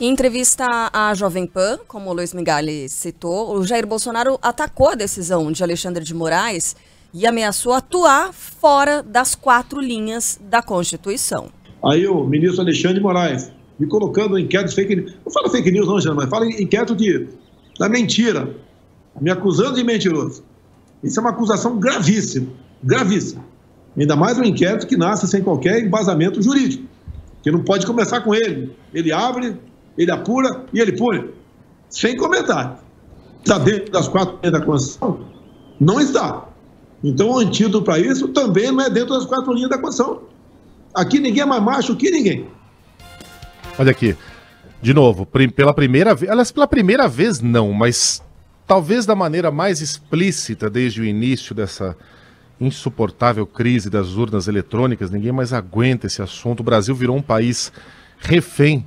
Em entrevista à Jovem Pan, como o Luiz Migali citou, o Jair Bolsonaro atacou a decisão de Alexandre de Moraes e ameaçou atuar fora das quatro linhas da Constituição. Aí o ministro Alexandre de Moraes me colocando em inquérito fake news. Não fala fake news, não, mas fala inquérito de, da mentira. Me acusando de mentiroso. Isso é uma acusação gravíssima, gravíssima. Ainda mais um inquérito que nasce sem qualquer embasamento jurídico, que não pode começar com ele. Ele abre ele apura e ele pune. Sem comentário. Está dentro das quatro linhas da Constituição? Não está. Então, o antídoto para isso também não é dentro das quatro linhas da Constituição. Aqui ninguém é mais macho que ninguém. Olha aqui. De novo, pela primeira vez. Aliás, pela primeira vez não, mas talvez da maneira mais explícita desde o início dessa insuportável crise das urnas eletrônicas. Ninguém mais aguenta esse assunto. O Brasil virou um país refém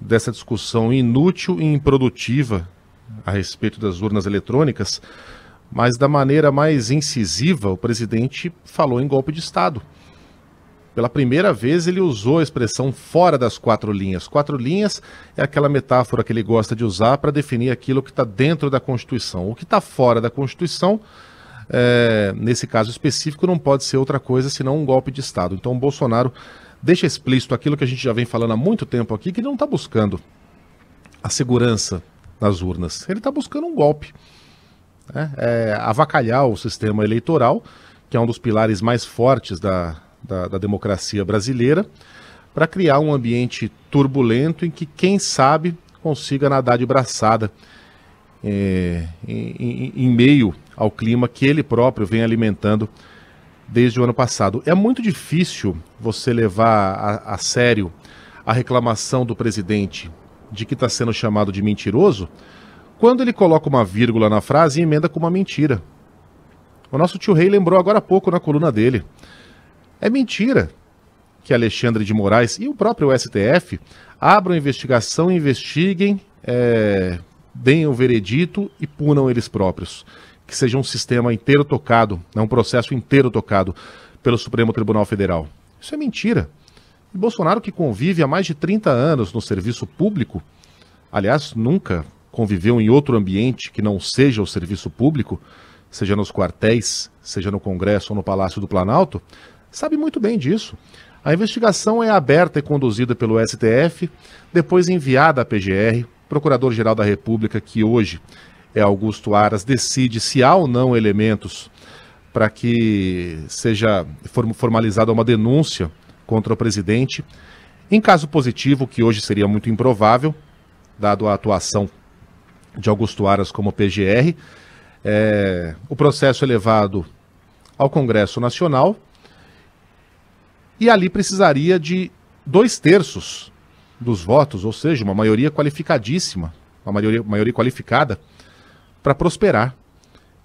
dessa discussão inútil e improdutiva a respeito das urnas eletrônicas, mas da maneira mais incisiva, o presidente falou em golpe de Estado. Pela primeira vez, ele usou a expressão fora das quatro linhas. Quatro linhas é aquela metáfora que ele gosta de usar para definir aquilo que está dentro da Constituição. O que está fora da Constituição, é, nesse caso específico, não pode ser outra coisa senão um golpe de Estado. Então, Bolsonaro deixa explícito aquilo que a gente já vem falando há muito tempo aqui, que ele não está buscando a segurança nas urnas. Ele está buscando um golpe. Né? É, avacalhar o sistema eleitoral, que é um dos pilares mais fortes da, da, da democracia brasileira, para criar um ambiente turbulento em que, quem sabe, consiga nadar de braçada é, em, em, em meio ao clima que ele próprio vem alimentando desde o ano passado. É muito difícil você levar a, a sério a reclamação do presidente de que está sendo chamado de mentiroso quando ele coloca uma vírgula na frase e emenda com uma mentira. O nosso tio Rei lembrou agora há pouco na coluna dele. É mentira que Alexandre de Moraes e o próprio STF abram investigação, investiguem, é, deem o veredito e punam eles próprios que seja um sistema inteiro tocado, é um processo inteiro tocado pelo Supremo Tribunal Federal. Isso é mentira. E Bolsonaro, que convive há mais de 30 anos no serviço público, aliás, nunca conviveu em outro ambiente que não seja o serviço público, seja nos quartéis, seja no Congresso ou no Palácio do Planalto, sabe muito bem disso. A investigação é aberta e conduzida pelo STF, depois enviada à PGR, Procurador-Geral da República, que hoje é, Augusto Aras decide se há ou não elementos para que seja formalizada uma denúncia contra o presidente. Em caso positivo, que hoje seria muito improvável, dado a atuação de Augusto Aras como PGR, é, o processo é levado ao Congresso Nacional e ali precisaria de dois terços dos votos, ou seja, uma maioria qualificadíssima, uma maioria, maioria qualificada, para prosperar.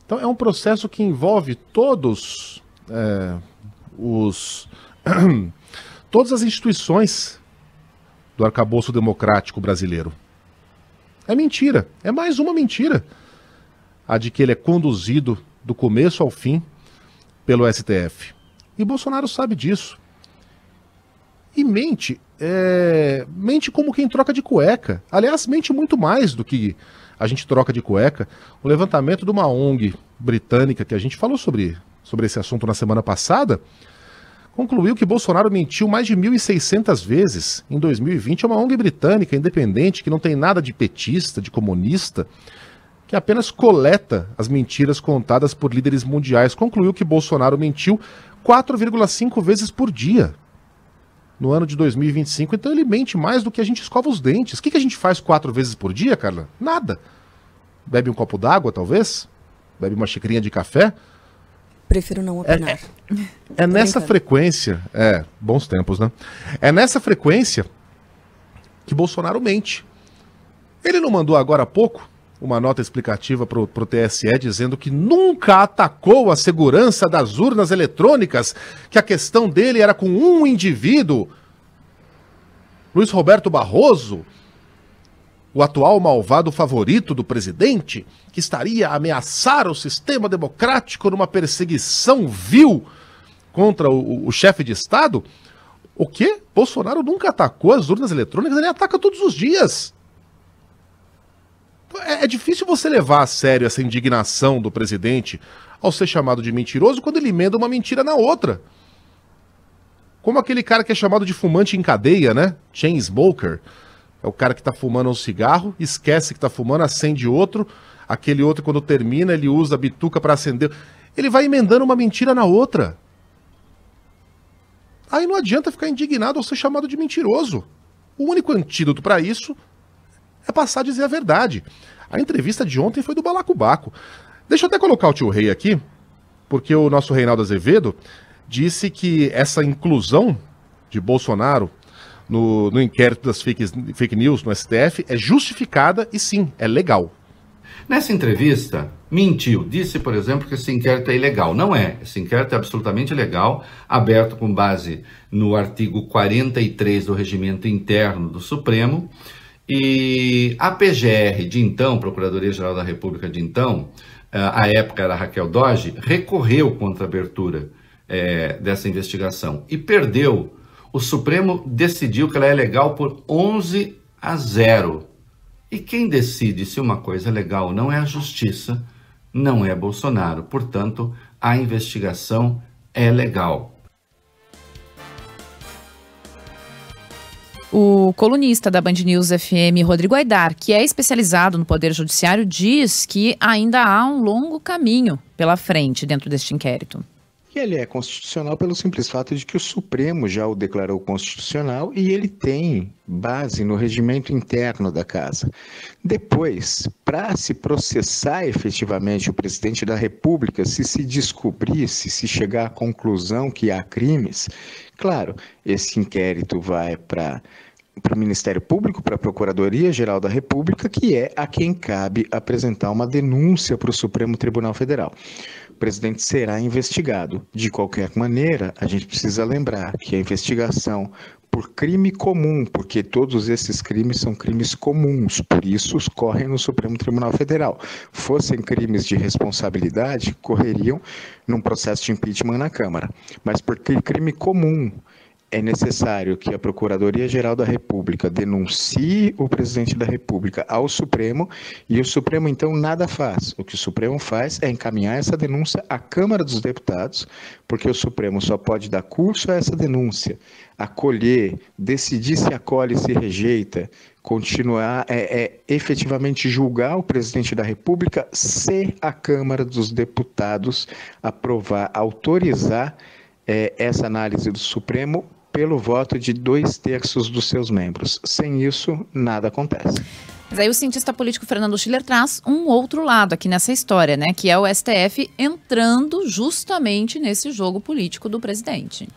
Então é um processo que envolve todos é, os todas as instituições do arcabouço democrático brasileiro. É mentira, é mais uma mentira a de que ele é conduzido do começo ao fim pelo STF. E Bolsonaro sabe disso. E mente, é, mente como quem troca de cueca. Aliás, mente muito mais do que a gente troca de cueca. O levantamento de uma ONG britânica, que a gente falou sobre, sobre esse assunto na semana passada, concluiu que Bolsonaro mentiu mais de 1.600 vezes em 2020 a é uma ONG britânica independente que não tem nada de petista, de comunista, que apenas coleta as mentiras contadas por líderes mundiais. Concluiu que Bolsonaro mentiu 4,5 vezes por dia no ano de 2025, então ele mente mais do que a gente escova os dentes. O que, que a gente faz quatro vezes por dia, Carla? Nada. Bebe um copo d'água, talvez? Bebe uma xicrinha de café? Prefiro não é, opinar. É, é, é nessa frequência, é, bons tempos, né? É nessa frequência que Bolsonaro mente. Ele não mandou agora há pouco uma nota explicativa para o TSE dizendo que nunca atacou a segurança das urnas eletrônicas, que a questão dele era com um indivíduo, Luiz Roberto Barroso, o atual malvado favorito do presidente, que estaria a ameaçar o sistema democrático numa perseguição vil contra o, o chefe de Estado. O que? Bolsonaro nunca atacou as urnas eletrônicas, ele ataca todos os dias é, é difícil você levar a sério essa indignação do presidente ao ser chamado de mentiroso quando ele emenda uma mentira na outra. Como aquele cara que é chamado de fumante em cadeia, né? Chain smoker. É o cara que tá fumando um cigarro, esquece que tá fumando, acende outro. Aquele outro, quando termina, ele usa a bituca para acender. Ele vai emendando uma mentira na outra. Aí não adianta ficar indignado ao ser chamado de mentiroso. O único antídoto para isso é passar a dizer a verdade. A entrevista de ontem foi do Balacobaco. Deixa eu até colocar o tio Rei aqui, porque o nosso Reinaldo Azevedo disse que essa inclusão de Bolsonaro no, no inquérito das fake, fake news no STF é justificada e sim, é legal. Nessa entrevista, mentiu. Disse, por exemplo, que esse inquérito é ilegal. Não é. Esse inquérito é absolutamente legal, aberto com base no artigo 43 do Regimento Interno do Supremo, e a PGR de então, Procuradoria-Geral da República de então, a eh, época era Raquel Doge, recorreu contra a abertura é, dessa investigação e perdeu. O Supremo decidiu que ela é legal por 11 a 0. E quem decide se uma coisa é legal ou não é a justiça, não é Bolsonaro. Portanto, a investigação é legal. O colunista da Band News FM, Rodrigo Aidar, que é especializado no Poder Judiciário, diz que ainda há um longo caminho pela frente dentro deste inquérito. E ele é constitucional pelo simples fato de que o Supremo já o declarou constitucional e ele tem base no regimento interno da casa. Depois, para se processar efetivamente o presidente da República, se se descobrisse, se chegar à conclusão que há crimes, Claro, esse inquérito vai para para o Ministério Público, para a Procuradoria-Geral da República, que é a quem cabe apresentar uma denúncia para o Supremo Tribunal Federal presidente será investigado. De qualquer maneira, a gente precisa lembrar que a investigação por crime comum, porque todos esses crimes são crimes comuns, por isso correm no Supremo Tribunal Federal. Fossem crimes de responsabilidade, correriam num processo de impeachment na Câmara. Mas por crime comum, é necessário que a Procuradoria-Geral da República denuncie o presidente da República ao Supremo e o Supremo então nada faz. O que o Supremo faz é encaminhar essa denúncia à Câmara dos Deputados, porque o Supremo só pode dar curso a essa denúncia, acolher, decidir se acolhe, se rejeita, continuar é, é, efetivamente julgar o presidente da República se a Câmara dos Deputados aprovar, autorizar é, essa análise do Supremo pelo voto de dois terços dos seus membros. Sem isso, nada acontece. Mas aí o cientista político Fernando Schiller traz um outro lado aqui nessa história, né? Que é o STF entrando justamente nesse jogo político do presidente.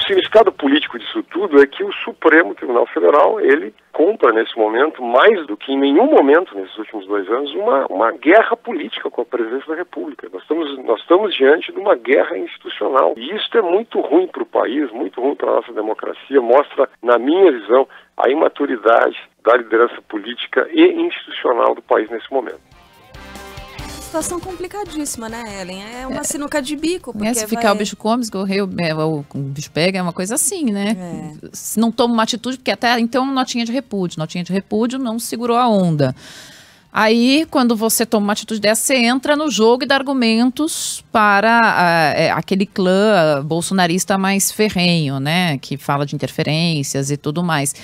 O significado político disso tudo é que o Supremo Tribunal Federal, ele compra nesse momento, mais do que em nenhum momento nesses últimos dois anos, uma, uma guerra política com a presidência da República. Nós estamos, nós estamos diante de uma guerra institucional. E isso é muito ruim para o país, muito ruim para a nossa democracia, mostra, na minha visão, a imaturidade da liderança política e institucional do país nesse momento situação complicadíssima, né, Ellen? É uma é, sinuca de bico. É, porque é, se ficar vai... o bicho come, escorreu, é, o bicho pega, é uma coisa assim, né? É. Se não toma uma atitude, porque até então notinha de repúdio. Notinha de repúdio não segurou a onda. Aí, quando você toma uma atitude dessa, você entra no jogo e dá argumentos para é, aquele clã bolsonarista mais ferrenho, né? Que fala de interferências e tudo mais.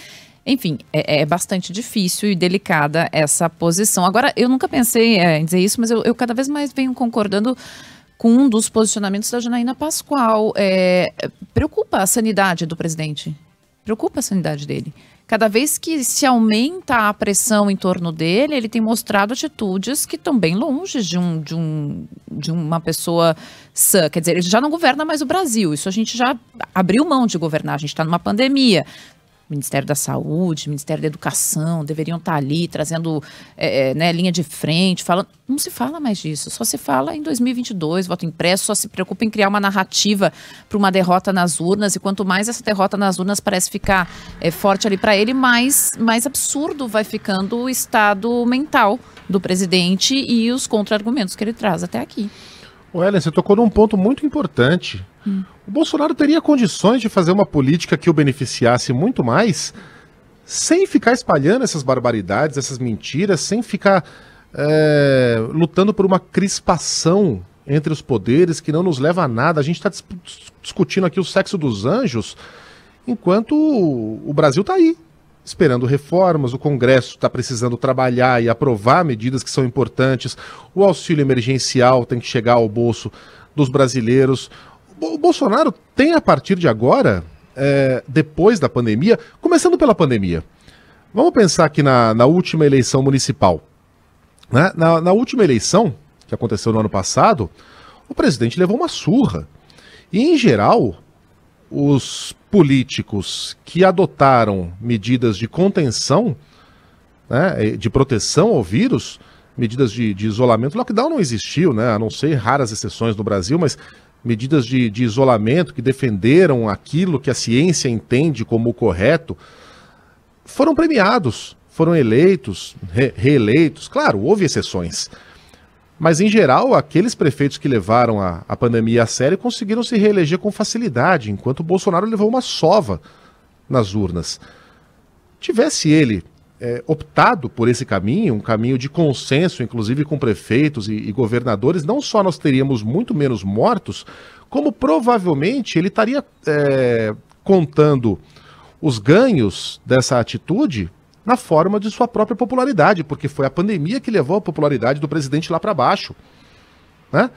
Enfim, é, é, bastante difícil e delicada essa posição. Agora, eu nunca pensei é, em dizer isso, mas eu, eu cada vez mais venho concordando com um dos posicionamentos da Janaína Pascoal. É, preocupa a sanidade do presidente? Preocupa a sanidade dele? Cada vez que se aumenta a pressão em torno dele, ele tem mostrado atitudes que estão bem longe de, um, de, um, de uma pessoa sã. Quer dizer, ele já não governa mais o Brasil. Isso a gente já abriu mão de governar. A gente está numa pandemia. Ministério da Saúde, Ministério da Educação, deveriam estar tá ali trazendo é, é, né, linha de frente, falando. Não se fala mais disso, só se fala em 2022, voto impresso, só se preocupa em criar uma narrativa para uma derrota nas urnas, e quanto mais essa derrota nas urnas parece ficar é, forte ali para ele, mais, mais absurdo vai ficando o estado mental do presidente e os contra-argumentos que ele traz até aqui. O Ellen, você tocou num ponto muito importante. Hum o Bolsonaro teria condições de fazer uma política que o beneficiasse muito mais sem ficar espalhando essas barbaridades, essas mentiras, sem ficar é, lutando por uma crispação entre os poderes que não nos leva a nada. A gente está dis discutindo aqui o sexo dos anjos, enquanto o, o Brasil está aí, esperando reformas, o Congresso está precisando trabalhar e aprovar medidas que são importantes, o auxílio emergencial tem que chegar ao bolso dos brasileiros o Bolsonaro tem a partir de agora, é, depois da pandemia, começando pela pandemia. Vamos pensar aqui na, na última eleição municipal. Né? Na, na última eleição, que aconteceu no ano passado, o presidente levou uma surra. E, em geral, os políticos que adotaram medidas de contenção, né, de proteção ao vírus, medidas de, de isolamento, lockdown não existiu, né, a não ser raras exceções no Brasil, mas medidas de, de isolamento que defenderam aquilo que a ciência entende como correto, foram premiados, foram eleitos, re reeleitos. Claro, houve exceções. Mas, em geral, aqueles prefeitos que levaram a, a pandemia a sério conseguiram se reeleger com facilidade, enquanto Bolsonaro levou uma sova nas urnas. Tivesse ele é, optado por esse caminho, um caminho de consenso, inclusive com prefeitos e, e governadores, não só nós teríamos muito menos mortos, como provavelmente ele estaria é, contando os ganhos dessa atitude na forma de sua própria popularidade, porque foi a pandemia que levou a popularidade do presidente lá para baixo. Né?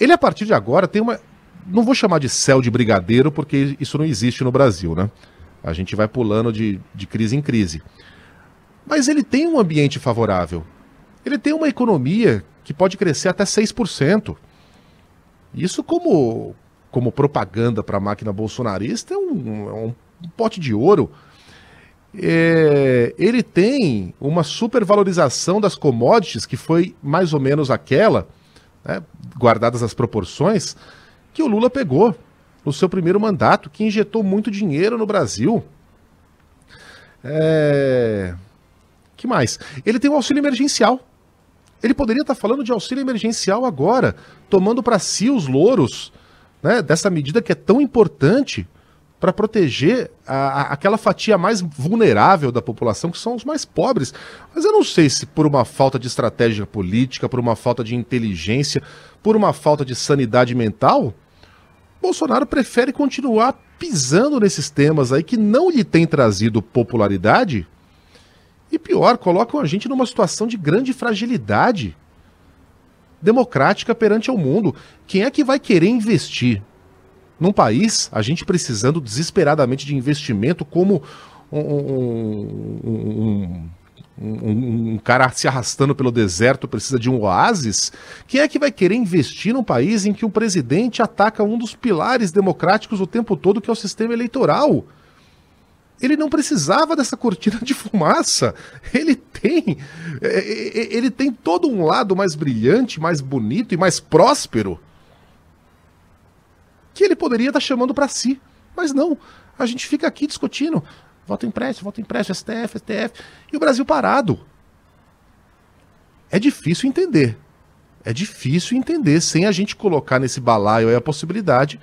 Ele, a partir de agora, tem uma. Não vou chamar de céu de brigadeiro, porque isso não existe no Brasil, né? A gente vai pulando de, de crise em crise. Mas ele tem um ambiente favorável. Ele tem uma economia que pode crescer até 6%. Isso como, como propaganda para a máquina bolsonarista é um, é um pote de ouro. É, ele tem uma supervalorização das commodities, que foi mais ou menos aquela, né, guardadas as proporções, que o Lula pegou no seu primeiro mandato, que injetou muito dinheiro no Brasil. É, que mais? Ele tem o um auxílio emergencial. Ele poderia estar falando de auxílio emergencial agora, tomando para si os louros né, dessa medida que é tão importante para proteger a, a, aquela fatia mais vulnerável da população, que são os mais pobres. Mas eu não sei se por uma falta de estratégia política, por uma falta de inteligência, por uma falta de sanidade mental, Bolsonaro prefere continuar pisando nesses temas aí que não lhe tem trazido popularidade e pior, colocam a gente numa situação de grande fragilidade democrática perante o mundo. Quem é que vai querer investir num país, a gente precisando desesperadamente de investimento como um, um, um, um, cara se arrastando pelo deserto precisa de um oásis? Quem é que vai querer investir num país em que um presidente ataca um dos pilares democráticos o tempo todo, que é o sistema eleitoral? ele não precisava dessa cortina de fumaça. Ele tem, é, é, é, ele tem todo um lado mais brilhante, mais bonito e mais próspero que ele poderia estar tá chamando para si. Mas não, a gente fica aqui discutindo. Voto impresso, voto impresso, STF, STF. E o Brasil parado. É difícil entender. É difícil entender sem a gente colocar nesse balaio a possibilidade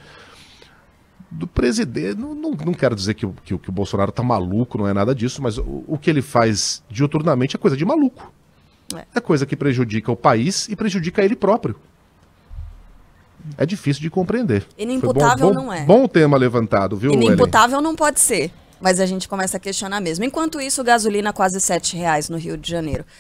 do presidente. Não, não, não, quero dizer que, que, que, o Bolsonaro tá maluco, não é nada disso, mas o, o que ele faz diuturnamente é coisa de maluco. É. é coisa que prejudica o país e prejudica ele próprio. É difícil de compreender. Inimputável bom, bom, não é. Bom tema levantado, viu? Inimputável Ellen? não pode ser. Mas a gente começa a questionar mesmo. Enquanto isso, gasolina quase R$ reais no Rio de Janeiro.